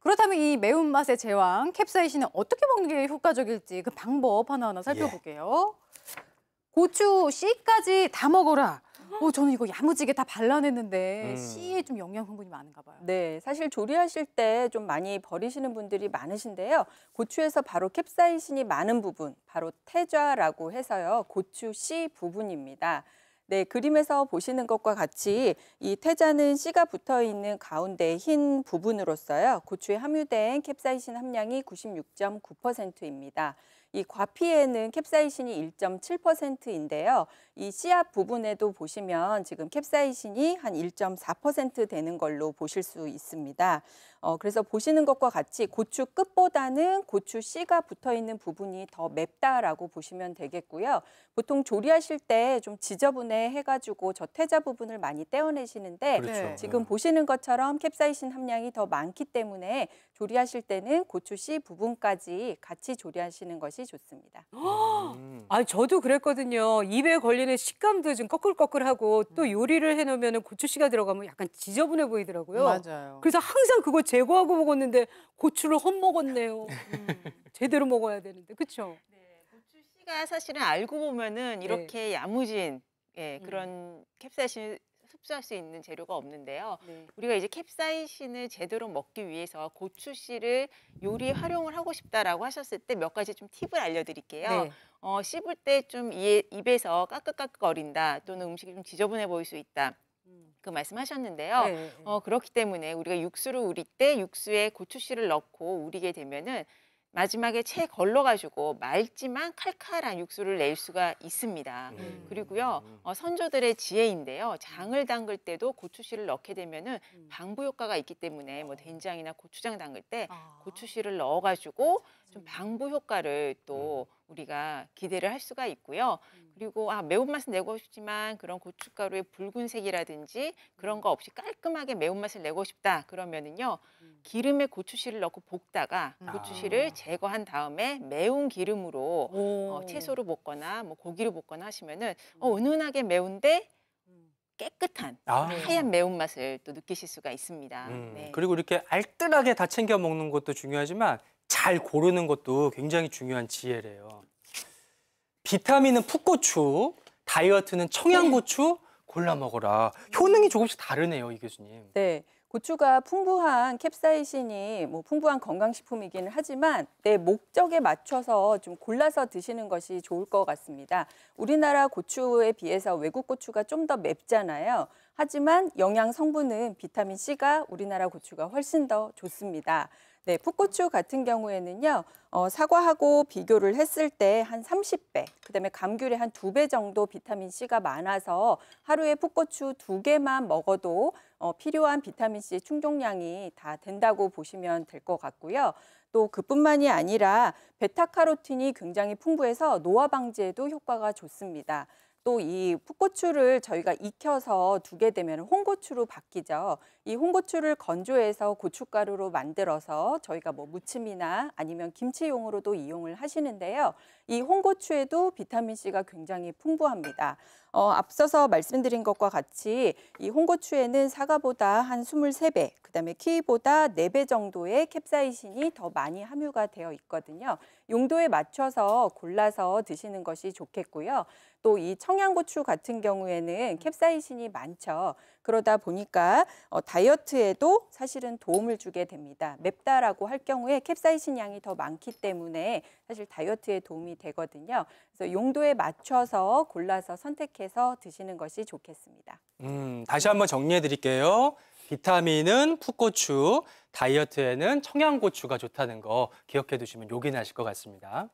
그렇다면 이 매운맛의 제왕 캡사이신은 어떻게 먹는 게 효과적일지 그 방법 하나하나 살펴볼게요. 예. 고추 씨까지 다 먹어라. 어, 저는 이거 야무지게 다 발라냈는데 음. 씨에 좀 영양 성분이 많은가 봐요. 네, 사실 조리하실 때 좀 많이 버리시는 분들이 많으신데요. 고추에서 바로 캡사이신이 많은 부분, 바로 태좌라고 해서요. 고추 씨 부분입니다. 네, 그림에서 보시는 것과 같이 이 태자는 씨가 붙어 있는 가운데 흰 부분으로서요. 고추에 함유된 캡사이신 함량이 96.9%입니다. 이 과피에는 캡사이신이 1.7%인데요. 이 씨앗 부분에도 보시면 지금 캡사이신이 한 1.4% 되는 걸로 보실 수 있습니다. 어, 그래서 보시는 것과 같이 고추 끝보다는 고추 씨가 붙어 있는 부분이 더 맵다라고 보시면 되겠고요. 보통 조리하실 때 좀 지저분해 해가지고 저태자 부분을 많이 떼어내시는데 그렇죠. 지금 네. 보시는 것처럼 캡사이신 함량이 더 많기 때문에 조리하실 때는 고추 씨 부분까지 같이 조리하시는 것이 좋습니다. 음. 아, 저도 그랬거든요. 입에 걸리는 식감도 좀 꺼끌꺼끌하고 음. 또 요리를 해놓으면 고추 씨가 들어가면 약간 지저분해 보이더라고요. 맞아요. 그래서 항상 그거 제거하고 먹었는데 고추를 헛먹었네요. 음, 제대로 먹어야 되는데, 그렇죠? 네, 고추 씨가 사실은 알고 보면은 네. 이렇게 네. 야무진 예, 음. 그런 음. 캡사이신 흡수할 수 있는 재료가 없는데요. 네. 우리가 이제 캡사이신을 제대로 먹기 위해서 고추씨를 요리에 활용을 하고 싶다라고 하셨을 때 몇 가지 좀 팁을 알려드릴게요. 네. 어, 씹을 때 좀 입에서 까끌까끌 거린다 또는 음식이 좀 지저분해 보일 수 있다. 음. 그 말씀하셨는데요. 네, 네, 네. 어, 그렇기 때문에 우리가 육수를 우릴 때 육수에 고추씨를 넣고 우리게 되면은 마지막에 채 걸러가지고 맑지만 칼칼한 육수를 낼 수가 있습니다. 음. 그리고요 음. 어, 선조들의 지혜인데요 장을 담글 때도 고추씨를 넣게 되면은 음. 방부 효과가 있기 때문에 뭐 된장이나 고추장 담글 때 아. 고추씨를 넣어가지고 좀 방부 효과를 또 음. 우리가 기대를 할 수가 있고요. 음. 그리고 아 매운맛은 내고 싶지만 그런 고춧가루의 붉은색이라든지 그런 음. 거 없이 깔끔하게 매운맛을 내고 싶다 그러면은요 음. 기름에 고추씨를 넣고 볶다가 고추씨를 아. 제거한 다음에 매운 기름으로 어, 채소로 볶거나 뭐 고기로 볶거나 하시면은 어, 은은하게 매운데 깨끗한 아. 하얀 매운맛을 또 느끼실 수가 있습니다. 음, 네. 그리고 이렇게 알뜰하게 다 챙겨 먹는 것도 중요하지만 잘 고르는 것도 굉장히 중요한 지혜래요. 비타민은 풋고추, 다이어트는 청양고추 골라 먹어라. 효능이 조금씩 다르네요, 이 교수님. 네. 고추가 풍부한 캡사이신이 뭐 풍부한 건강식품이기는 하지만 내 목적에 맞춰서 좀 골라서 드시는 것이 좋을 것 같습니다. 우리나라 고추에 비해서 외국 고추가 좀 더 맵잖아요. 하지만 영양 성분은 비타민 C가 우리나라 고추가 훨씬 더 좋습니다. 네, 풋고추 같은 경우에는요. 어, 사과하고 비교를 했을 때 한 30배, 그다음에 감귤의 한 두 배 정도 비타민 C가 많아서 하루에 풋고추 두 개만 먹어도 어, 필요한 비타민 C 충족량이 다 된다고 보시면 될 것 같고요. 또 그뿐만이 아니라 베타카로틴이 굉장히 풍부해서 노화 방지에도 효과가 좋습니다. 또이 풋고추를 저희가 익혀서 두게 되면 홍고추로 바뀌죠. 이 홍고추를 건조해서 고춧가루로 만들어서 저희가 뭐 무침이나 아니면 김치용으로도 이용을 하시는데요. 이 홍고추에도 비타민 C가 굉장히 풍부합니다. 어, 앞서서 말씀드린 것과 같이 이 홍고추에는 사과보다 한 23배, 그다음에 키위보다 4배 정도의 캡사이신이 더 많이 함유가 되어 있거든요. 용도에 맞춰서 골라서 드시는 것이 좋겠고요. 또 이 청양고추 같은 경우에는 캡사이신이 많죠. 그러다 보니까 어, 다이어트에도 사실은 도움을 주게 됩니다. 맵다라고 할 경우에 캡사이신 양이 더 많기 때문에 사실 다이어트에 도움이 되거든요. 그래서 용도에 맞춰서 골라서 선택해서 드시는 것이 좋겠습니다. 음, 다시 한번 정리해 드릴게요. 비타민은 풋고추, 다이어트에는 청양고추가 좋다는 거 기억해 두시면 요긴하실 것 같습니다.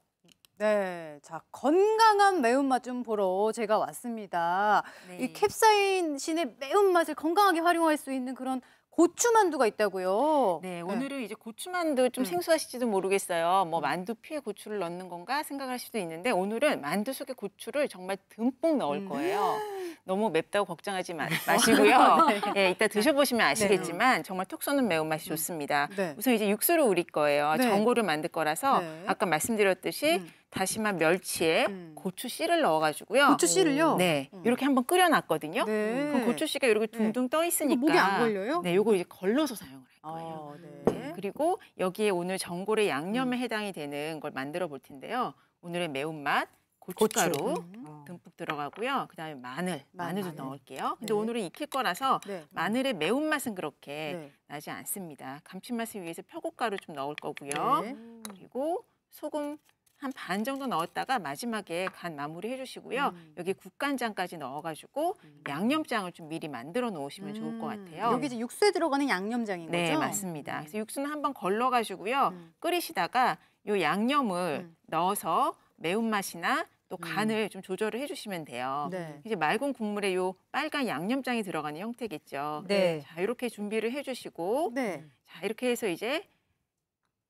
네, 자 건강한 매운맛 좀 보러 제가 왔습니다. 네. 이 캡사이신의 매운맛을 건강하게 활용할 수 있는 그런 고추만두가 있다고요. 네, 네. 오늘은 네. 이제 고추만두 좀 음. 생소하실지도 모르겠어요. 뭐 음. 만두 피에 고추를 넣는 건가 생각할 수도 있는데 오늘은 만두 속에 고추를 정말 듬뿍 넣을 음. 거예요. 음. 너무 맵다고 걱정하지 마, 시고요 네. 예, 이따 드셔보시면 아시겠지만 네. 정말 톡 쏘는 매운맛이 좋습니다. 네. 우선 이제 육수를 우릴 거예요. 네. 전골을 만들 거라서 아까 말씀드렸듯이 음. 다시마 멸치에 음. 고추 씨를 넣어가지고요. 고추 씨를요? 네, 음. 이렇게 한번 끓여놨거든요. 네. 그럼 고추 씨가 이렇게 네. 둥둥 네. 떠 있으니까 목이 안 걸려요? 네, 요거 이제 걸러서 사용을 할 거예요. 아, 네. 네 그리고 여기에 오늘 전골의 양념에 음. 해당이 되는 걸 만들어 볼 텐데요. 오늘의 매운맛 고춧가루 고추. 음. 듬뿍 들어가고요. 그다음에 마늘, 마, 늘도 마늘. 넣을게요. 근데 네. 오늘은 익힐 거라서 네. 마늘의 매운맛은 그렇게 네. 나지 않습니다. 감칠맛을 위해서 표고가루 좀 넣을 거고요. 네. 그리고 소금 한반 정도 넣었다가 마지막에 간 마무리 해주시고요. 음. 여기 국간장까지 넣어가지고 음. 양념장을 좀 미리 만들어 놓으시면 음. 좋을 것 음. 같아요. 여기 이제 육수에 들어가는 양념장인 네, 거죠? 네, 맞습니다. 그래서 육수는 한번 걸러가지고요. 음. 끓이시다가 이 양념을 음. 넣어서 매운맛이나 또 간을 음. 좀 조절을 해주시면 돼요. 네. 이제 맑은 국물에 요 빨간 양념장이 들어가는 형태겠죠. 네. 자 이렇게 준비를 해주시고, 네. 자 이렇게 해서 이제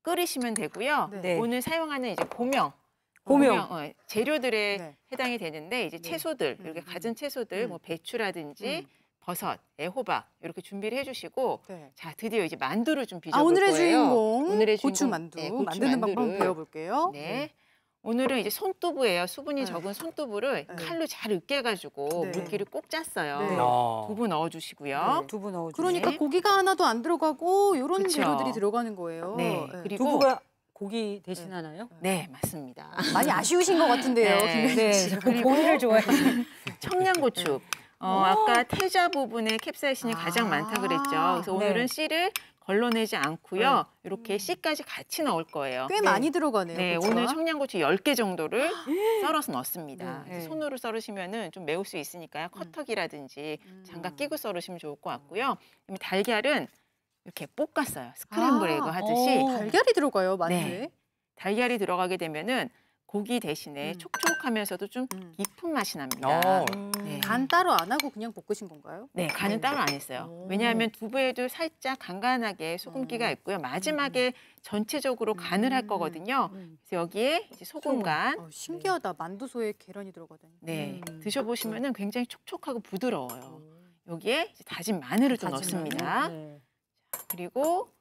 끓이시면 되고요. 네. 네. 오늘 사용하는 이제 고명. 고명. 고명 어, 재료들에 네. 해당이 되는데 이제 네. 채소들 음, 이렇게 음. 가진 채소들 음. 뭐 배추라든지 버섯, 애호박 이렇게 준비를 해주시고 네. 자 드디어 이제 만두를 좀 아, 빚어볼 아, 오늘의 거예요. 주인공. 오늘의 주인공 고추 만두 네, 고추 만드는 만두를. 방법 배워볼게요. 네. 음. 오늘은 이제 손두부예요. 수분이 네. 적은 손두부를 네. 칼로 잘 으깨가지고 네. 물기를 꼭 짰어요. 네. 아. 두부 넣어주시고요. 네, 두부 넣어주세요. 그러니까 네. 고기가 하나도 안 들어가고 이런 재료들이 들어가는 거예요. 네. 네. 그리고 두부가 고기 대신하나요? 네, 네 맞습니다. 많이 아쉬우신 것 같은데요, 네. 김현진 씨. 고기를 좋아해서 청양고추 어, 아까 태자 부분에 캡사이신이 아 가장 많다 그랬죠. 그래서 네. 오늘은 네. 씨를 걸러내지 않고요. 네. 이렇게 음. 씨까지 같이 넣을 거예요. 꽤 네. 많이 들어가네요. 네, 그쵸? 오늘 청양고추 10개 정도를 네. 썰어서 넣습니다. 네. 손으로 썰으시면 좀 매울 수 있으니까요. 음. 커터기라든지 음. 장갑 끼고 썰으시면 좋을 것 같고요. 달걀은 이렇게 볶았어요. 스크램블 에그 아. 하듯이. 오, 달걀이 들어가요, 맞네. 달걀이 들어가게 되면은 고기 대신에 음. 촉촉하면서도 좀 음. 깊은 맛이 납니다. 어. 네. 음. 네. 간 따로 안 하고 그냥 볶으신 건가요? 네, 어, 간은 따로 안 했어요. 오. 어. 왜냐하면 두부에도 살짝 간간하게 소금기가 음. 있고요. 마지막에 음. 전체적으로 간을 할 거거든요. 그래서 여기에 소금 간. 어, 신기하다. 만두소에 계란이 들어가다니. 네, 드셔보시면 굉장히 촉촉하고 부드러워요. 여기에 다진 마늘을 다진 넣습니다. 마늘? 네. 그리고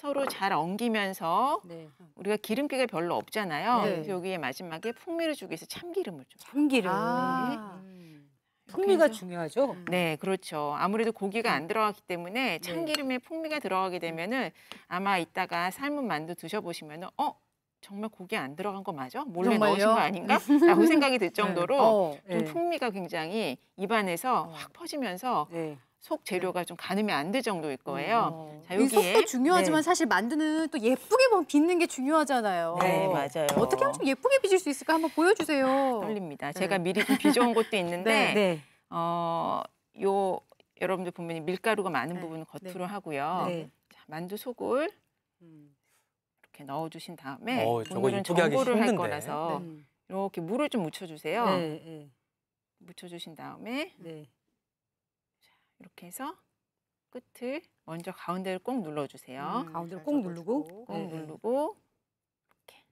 서로 잘 엉기면서 네. 우리가 기름기가 별로 없잖아요. 네. 그래서 여기에 마지막에 풍미를 주기 위해서 참기름을 좀. 참기름. 아 음. 풍미가 중요하죠. 음. 네, 그렇죠. 아무래도 고기가 안 음. 들어가기 때문에 네. 참기름에 풍미가 들어가게 되면은 아마 이따가 삶은 만두 드셔보시면은 어 정말 고기 안 들어간 거 맞아? 몰래 정말요? 넣으신 거 아닌가? 라고 생각이 들 네. 정도로 네. 어, 좀 네. 풍미가 굉장히 입안에서 어. 확 퍼지면서 네. 속 재료가 좀 가늠이 안 될 정도일 거예요. 음. 어. 자, 여기에 속도 중요하지만 네. 사실 만드는 또 예쁘게 뭐 빚는 게 중요하잖아요. 네, 맞아요. 어떻게 하면 좀 예쁘게 빚을 수 있을까 한번 보여주세요. 떨립니다. 네. 제가 미리 좀 빚어온 것도 있는데 네, 네. 어, 요 여러분들 보면 밀가루가 많은 네, 부분을 네. 겉으로 하고요. 자, 만두 속을 음. 이렇게 넣어주신 다음에 어, 오늘은 전골을 할 거라서 이렇게 물을 좀 묻혀주세요. 묻혀주신 다음에 이렇게 해서 끝을 먼저 가운데를 꼭 눌러주세요. 음, 가운데를 꼭 누르고 꼭 네. 누르고 이렇게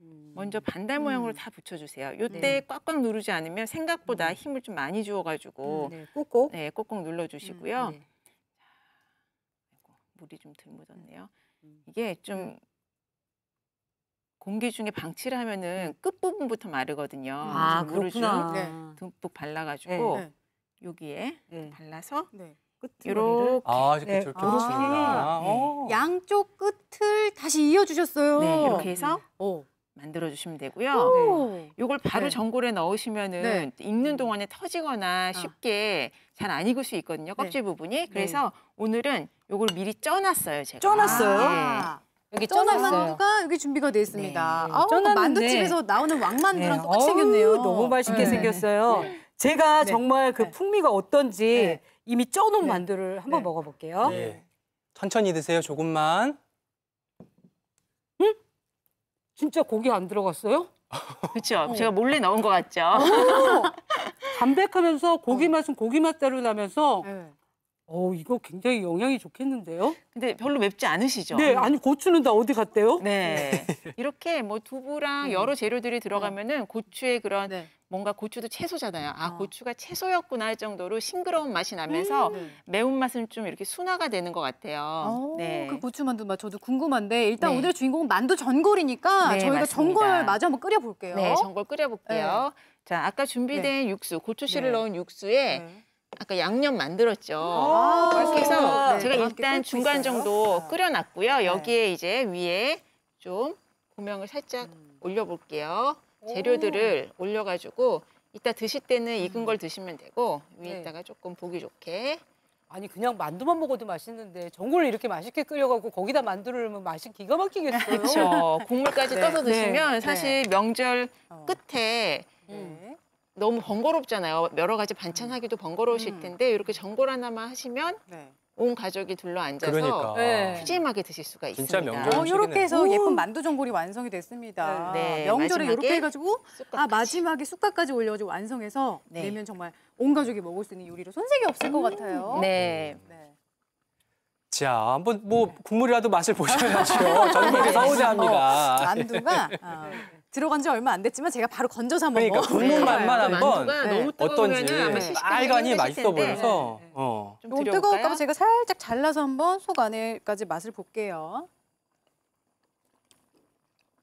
음. 먼저 반달 모양으로 음. 다 붙여주세요. 이때 네. 꽉꽉 누르지 않으면 생각보다 음. 힘을 좀 많이 주어가지고 음, 네, 꼭꼭 네, 꼭꼭 눌러주시고요. 음, 네. 자, 물이 좀덜 묻었네요. 이게 좀 공기 중에 방치를 하면은 끝 부분부터 마르거든요. 아 그렇구나. 물을 좀 발라가지고. 네, 네. 여기에 네. 발라서 네. 이렇게 아, 이렇게 네. 저렇게 아, 네. 어. 양쪽 끝을 다시 이어주셨어요. 네, 이렇게 해서 네. 오. 만들어주시면 되고요. 이걸 네. 바로 전골에 넣으시면은 익는 동안에 터지거나 아. 쉽게 아. 잘안 익을 수 있거든요. 껍질 부분이. 그래서 오늘은 이걸 미리 쪄놨어요, 제가. 쪄놨어요? 아. 예. 아. 여기 쪄난 만두가 여기 준비가 되어 있습니다. 네. 아우, 만두집에서 나오는 왕만두랑 똑같이 생겼네요. 어우, 너무 맛있게 생겼어요. 제가 네. 정말 그 네. 풍미가 어떤지 네. 이미 쪄놓은 네. 만두를 네. 한번 먹어볼게요. 네. 천천히 드세요, 조금만. 응? 진짜 고기 안 들어갔어요? 그렇죠. 어. 제가 몰래 넣은 것 같죠. 어. 담백하면서 고기 어. 맛은 고기 맛대로 나면서 어, 이거 굉장히 영향이 좋겠는데요? 근데 별로 맵지 않으시죠? 네, 아니 고추는 다 어디 갔대요? 네. 이렇게 뭐 두부랑 음. 여러 재료들이 들어가면은 어. 고추의 그런 네. 뭔가 고추도 채소잖아요. 아, 어. 고추가 채소였구나 할 정도로 싱그러운 맛이 나면서 음. 매운맛은 좀 이렇게 순화가 되는 것 같아요. 오, 어, 네. 그 고추만두 맛 저도 궁금한데 일단 네. 오늘 주인공은 만두 전골이니까 네, 저희가 맞습니다. 전골 마저 한번 끓여볼게요. 네, 전골 끓여볼게요. 네. 자, 아까 준비된 네. 육수, 고추씨를 네. 넣은 육수에 아까 양념 만들었죠. 아, 그해서 네, 제가 일단 중간 정도 네. 끓여놨고요. 네. 여기에 이제 위에 좀 고명을 살짝 음. 올려볼게요. 재료들을 올려가지고 이따 드실 때는 익은 걸 음. 드시면 되고 위에다가 네. 조금 보기 좋게 아니 그냥 만두만 먹어도 맛있는데 전골을 이렇게 맛있게 끓여가고 거기다 만두를 넣으면 뭐 맛이 기가 막히겠어요. 그렇죠. 국물까지 네. 떠서 드시면 네. 사실 명절 어. 끝에 네. 너무 번거롭잖아요. 여러 가지 반찬하기도 음. 번거로우실 음. 텐데 이렇게 전골 하나만 하시면 네. 온 가족이 둘러 앉아서 그러니까. 네. 푸짐하게 드실 수가 있습니다. 어, 이렇게 해서 오. 예쁜 만두 전골이 완성이 됐습니다. 네, 네 명절에 이렇게 해가지고 아 마지막에 쑥갓까지 올려가지고 완성해서 네. 내면 정말 온 가족이 먹을 수 있는 요리로 손색이 없을 것 음. 같아요. 네. 네. 자, 한번 뭐 국물이라도 맛을 보셔야죠. 전국에 사오자 합니다. 만두가 아, 들어간 지 얼마 안 됐지만 제가 바로 건져서 한번 그러니까 굽는 맛만 한번 그러니까 네. 어떤지 빨간이 네. 맛있어 보여서 네. 네. 어. 좀 너무 뜨거울까 봐 제가 살짝 잘라서 한번 속 안에까지 맛을 볼게요.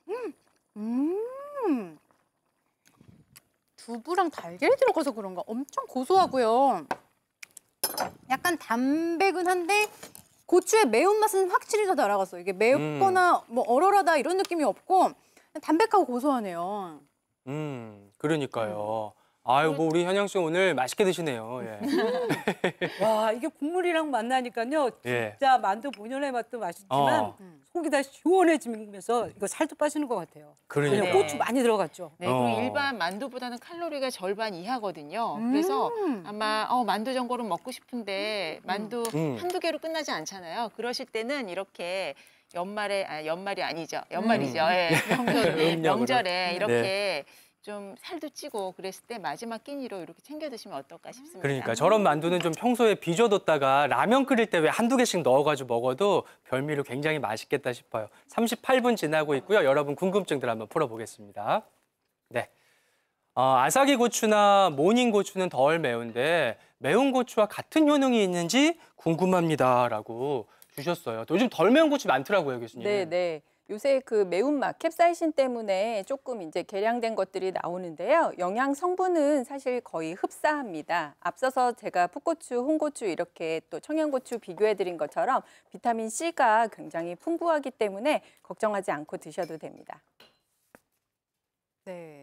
음. 음. 두부랑 달걀이 들어가서 그런가 엄청 고소하고요. 약간 담백은 한데 고추의 매운맛은 확실히 더 달아갔어요. 이게 매 맵거나 음. 뭐 얼얼하다 이런 느낌이 없고 담백하고 고소하네요. 음, 그러니까요. 음. 아유, 뭐 우리 현영 씨 오늘 맛있게 드시네요. 예. 와 이게 국물이랑 만나니까요 예. 진짜 만두 본연의 맛도 맛있지만 어. 음. 속이 다 시원해지면서 이거 살도 빠지는 것 같아요. 그냥 러니까 고추 많이 들어갔죠. 네, 그 어. 일반 만두보다는 칼로리가 절반 이하거든요. 음. 그래서 아마 어, 만두 전골은 먹고 싶은데 만두 한두 개로 끝나지 않잖아요. 그러실 때는 이렇게 연말에 아 연말이 아니죠. 연말이죠. 음. 예. 명절, 명절에 이렇게 네. 좀 살도 찌고 그랬을 때 마지막 끼니로 이렇게 챙겨 드시면 어떨까 싶습니다. 그러니까 저런 만두는 좀 평소에 빚어뒀다가 라면 끓일 때 왜 한두 개씩 넣어가지고 먹어도 별미로 굉장히 맛있겠다 싶어요. 38분 지나고 있고요. 여러분 궁금증들 한번 풀어보겠습니다. 네. 어, 아삭이 고추나 모닝 고추는 덜 매운데 매운 고추와 같은 효능이 있는지 궁금합니다라고 주셨어요. 요즘 덜 매운 고추 많더라고요, 교수님. 네, 네. 요새 그 매운맛 캡사이신 때문에 조금 이제 계량된 것들이 나오는데요. 영양 성분은 사실 거의 흡사합니다. 앞서서 제가 풋고추, 홍고추 이렇게 또 청양고추 비교해 드린 것처럼 비타민 C가 굉장히 풍부하기 때문에 걱정하지 않고 드셔도 됩니다. 네.